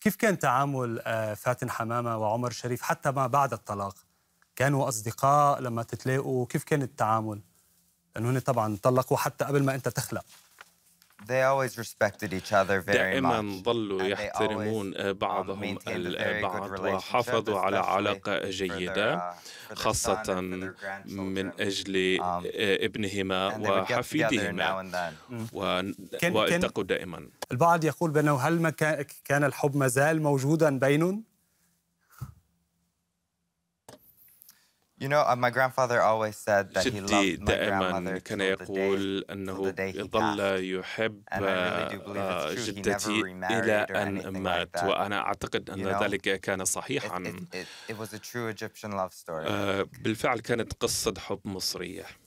كيف كان تعامل آه، فاتن حمامه وعمر شريف حتى ما بعد الطلاق؟ كانوا اصدقاء لما تتلاقوا كيف كان التعامل؟ لانه هن طبعا طلقوا حتى قبل ما انت تخلق دائما ظلوا يحترمون بعضهم البعض وحافظوا على علاقة جيدة uh, خاصة من أجل um, آه، ابنهما وحفيدهما والتقوا دائما البعض يقول بأنه هل كان الحب ما زال موجودا بينهم؟ You know, uh, my grandfather always said that he loved my grandmother كان يقول أنه ظل يحب آه، جدتي إلى أن مات وأنا أعتقد أن ذلك كان صحيحا بالفعل كانت قصة حب مصرية